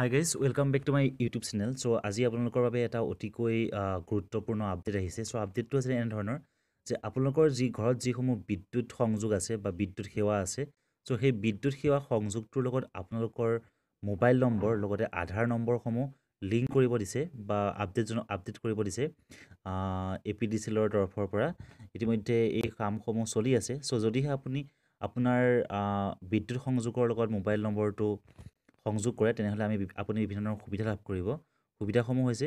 high guys welcome back to my YouTube channel so' আজি আপোনালোকৰ বাবে এটা অতিকৈ গুৰুত্বপূৰ্ণ আপডেট আহিছে চ' আপডেটটো আছিলে এনেধৰণৰ যে আপোনালোকৰ যি ঘৰত যিসমূহ বিদ্যুৎ সংযোগ আছে বা বিদ্যুৎ সেৱা আছে চ' সেই বিদ্যুৎ সেৱা সংযোগটোৰ লগত আপোনালোকৰ মোবাইল নম্বৰ লগতে আধাৰ নম্বৰসমূহ লিংক কৰিব দিছে বা আপডেটজন আপডেট কৰিব দিছে এ পি ডি চিলৰ তৰফৰ পৰা ইতিমধ্যে এই কামসমূহ চলি আছে চ' যদিহে আপুনি আপোনাৰ বিদ্যুৎ সংযোগৰ লগত মোবাইল নম্বৰটো সংযোগ কৰে তেনেহ'লে আমি আপুনি বিভিন্ন ধৰণৰ সুবিধা লাভ কৰিব সুবিধাসমূহ হৈছে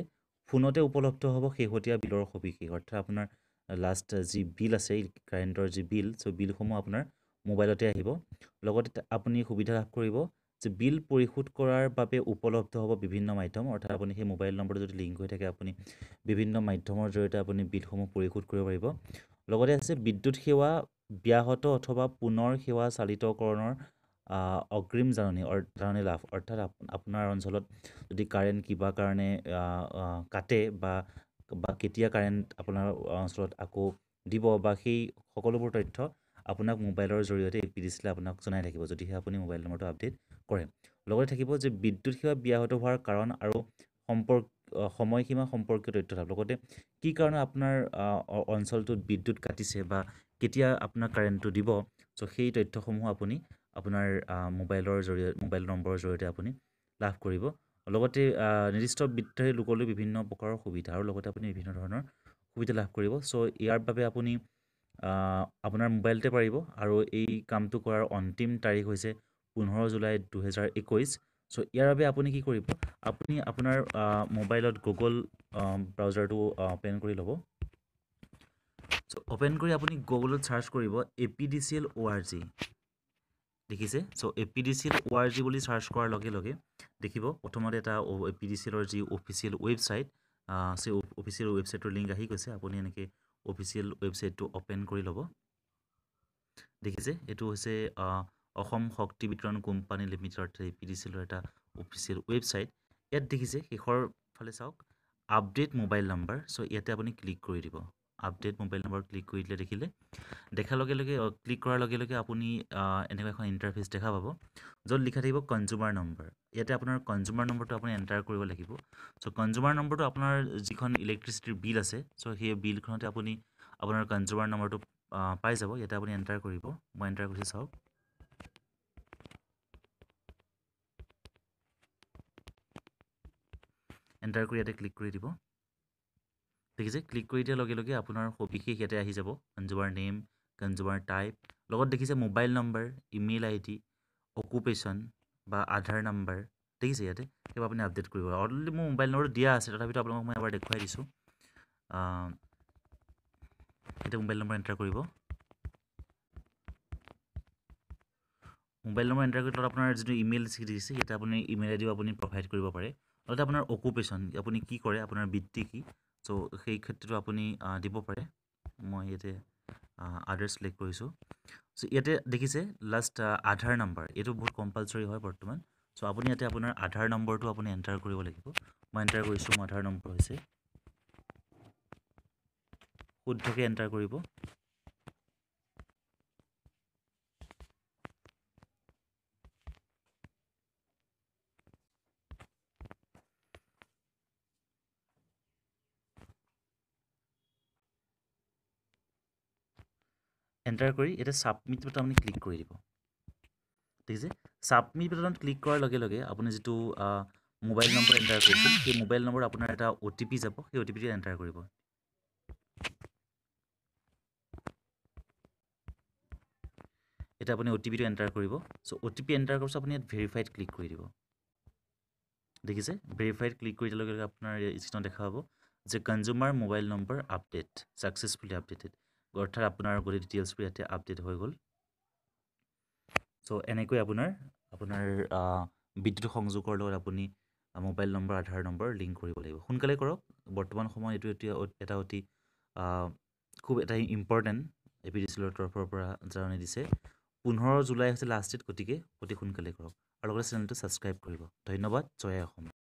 ফোনতে উপলব্ধ হ'ব শেহতীয়া বিলৰ সবিশেষ অৰ্থাৎ আপোনাৰ লাষ্ট যি বিল আছে কাৰেণ্টৰ যি বিল চ' বিলসমূহ আপোনাৰ মোবাইলতে আহিব লগতে আপুনি সুবিধা লাভ কৰিব যে বিল পৰিশোধ কৰাৰ বাবে উপলব্ধ হ'ব বিভিন্ন মাধ্যম অৰ্থাৎ আপুনি সেই মোবাইল নম্বৰটো যদি লিংক হৈ থাকে আপুনি বিভিন্ন মাধ্যমৰ জৰিয়তে আপুনি বিলসমূহ পৰিশোধ কৰিব পাৰিব লগতে আছে বিদ্যুৎ সেৱা ব্যাহত অথবা পুনৰ সেৱা চালিতকৰণৰ অগ্ৰিম জাননী জাননী লাভ অৰ্থাৎ আপোনাৰ অঞ্চলত যদি কাৰেণ্ট কিবা কাৰণে কাটে বা বা কেতিয়া কাৰেণ্ট আপোনাৰ অঞ্চলত আকৌ দিব বা সেই সকলোবোৰ তথ্য আপোনাক মোবাইলৰ জৰিয়তে এ পি ডি চিলে আপোনাক জনাই থাকিব যদিহে আপুনি মোবাইল নম্বৰটো আপডেট কৰে লগতে থাকিব যে বিদ্যুৎ সেৱা ব্যাহত হোৱাৰ কাৰণ আৰু সম্পৰ্ক সময়সীমা সম্পৰ্কীয় তথ্য লাভ লগতে কি কাৰণে আপোনাৰ অঞ্চলটোত বিদ্যুৎ কাটিছে বা কেতিয়া আপোনাক কাৰেণ্টটো দিব চ' সেই তথ্যসমূহ আপুনি আপোনাৰ মোবাইলৰ জৰিয়তে মোবাইল নম্বৰৰ জৰিয়তে আপুনি লাভ কৰিব লগতে নিৰ্দিষ্ট বিদ্যাৰ্থী লোকলৈ বিভিন্ন প্ৰকাৰৰ সুবিধা আৰু লগতে আপুনি বিভিন্ন ধৰণৰ সুবিধা লাভ কৰিব চ' ইয়াৰ বাবে আপুনি আপোনাৰ মোবাইলতে পাৰিব আৰু এই কামটো কৰাৰ অন্তিম তাৰিখ হৈছে পোন্ধৰ জুলাই দুহেজাৰ একৈছ চ' ইয়াৰ বাবে আপুনি কি কৰিব আপুনি আপোনাৰ মোবাইলত গুগল ব্ৰাউজাৰটো অ'পেন কৰি ল'ব চ' অ'পেন কৰি আপুনি গুগলত ছাৰ্চ কৰিব A P D C L O' R G দেখিছে so' A P D C L O' R G বুলি চাৰ্চ কৰাৰ লগে লগে দেখিব প্ৰথমতে এটা এ পি ডি চি এলৰ যি অফিচিয়েল ওয়েবসাইট সে অফিচিয়েল ওয়েবসাইটৰ লিংক আহি গৈছে আপুনি এনেকৈ অফিচিয়েল ওয়েবসাইটটো অ'পেন কৰি লব দেখিছে এইটো হৈছে অসম শক্তি বিতৰণ company limited A P D C এলৰ এটা অফিচিয়েল ওয়েবসাইট ইয়াত দেখিছে শেষৰ ফালে চাওক আপডেট মোবাইল নাম্বাৰ চ' ইয়াতে আপুনি ক্লিক কৰি দিব আপডেট মোবাইল নম্বৰ ক্লিক কৰি দিলে দেখিলে দেখাৰ লগে লগে ক্লিক কৰাৰ লগে লগে আপুনি এনেকুৱা এখন ইণ্টাৰফেচ দেখা পাব য'ত লিখা থাকিব কনজুমাৰ নম্বৰ ইয়াতে আপোনাৰ কনজুমাৰ নম্বৰটো আপুনি এণ্টাৰ কৰিব লাগিব চ' কনজুমাৰ নম্বৰটো আপোনাৰ যিখন ইলেক্ট্ৰিচিটিৰ বিল আছে চ' সেই বিলখনতে আপুনি আপোনাৰ কনজুমাৰ নম্বৰটো পাই যাব ইয়াতে আপুনি এণ্টাৰ কৰিব মই এণ্টাৰ কৰি চাওক এণ্টাৰ কৰি ইয়াতে ক্লিক কৰি দিব ঠিক আছে ক্লিক কৰি দিয়াৰ লগে লগে আপোনাৰ সবিশেষ ইয়াতে আহি যাব কনজুমাৰ নেম কনজুমাৰ টাইপ লগত দেখিছে mobile number email I D occupation বা আধাৰ নাম্বাৰ ঠিক আছে ইয়াতে সেইবোৰ আপুনি আপডেট কৰিব অলৰেডি মোৰ মোবাইল নম্বৰটো দিয়া আছে তথাপিতো আপোনালোকক মই এবাৰ দেখুৱাই দিছোঁ ইয়াতে মোবাইল নম্বৰ এণ্টাৰ কৰিব মোবাইল নম্বৰ এণ্টাৰ কৰি তলত আপোনাৰ যিটো ইমেইল দিছে ইয়াতে আপুনি ইমেইল আই ডিও আপুনি প্ৰভাইড কৰিব পাৰে লগতে আপোনাৰ অকুপেশ্যন আপুনি কি কৰে আপোনাৰ বৃত্তি কি চ' সেই ক্ষেত্ৰতো আপুনি দিব পাৰে মই ইয়াতে আড্ৰেছ চিলেক্ট কৰিছোঁ চ' ইয়াতে দেখিছে লাষ্ট আধাৰ নাম্বাৰ এইটো বহুত কম্পালচৰি হয় বৰ্তমান চ' আপুনি ইয়াতে আপোনাৰ আধাৰ নম্বৰটো আপুনি এণ্টাৰ কৰিব লাগিব মই এণ্টাৰ কৰিছোঁ মোৰ আধাৰ নম্বৰ হৈছে শুদ্ধকৈ এণ্টাৰ কৰিব এণ্টাৰ কৰি ইয়াতে ছাবমিট বাটন আপুনি ক্লিক কৰি দিব ঠিক আছে ছাবমিট বাটন ক্লিক কৰাৰ লগে লগে আপুনি যিটো মোবাইল নম্বৰ এণ্টাৰ কৰিছিল সেই মোবাইল নম্বৰ আপোনাৰ এটা অ' টি পি যাব সেই অ' টি পিটো এণ্টাৰ কৰিব এতিয়া আপুনি অ' টি পিটো এণ্টাৰ কৰিব so' O' T P enter কৰিছোঁ আপুনি ইয়াত ভেৰিফাইড ক্লিক কৰি দিব দেখিছে ভেৰিফাইড ক্লিক কৰি দিয়াৰ লগে লগে আপোনাৰ স্ক্ৰীণত দেখা পাব যে consumer mobile number update successfully updated অৰ্থাৎ আপোনাৰ গোটেই ডিটেইলছবোৰ ইয়াতে আপডেট হৈ গ'ল চ' এনেকৈ আপোনাৰ আপোনাৰ বিদ্যুৎ সংযোগৰ লগত আপুনি mobile number Aadhaar number link কৰিব লাগিব সোনকালে কৰক বৰ্তমান সময় এইটো এতিয়া এটা অতি খুব এটা ইম্পৰ্টেণ্ট এ পি ডি চিলৰ তৰফৰ পৰা জাননি দিছে পোন্ধৰ জুলাই হৈছে লাষ্ট ডেট গতিকে অতি সোনকালে কৰক আৰু লগতে চেনেলটো ছাবস্ক্ৰাইব কৰিব ধন্যবাদ জয় অসম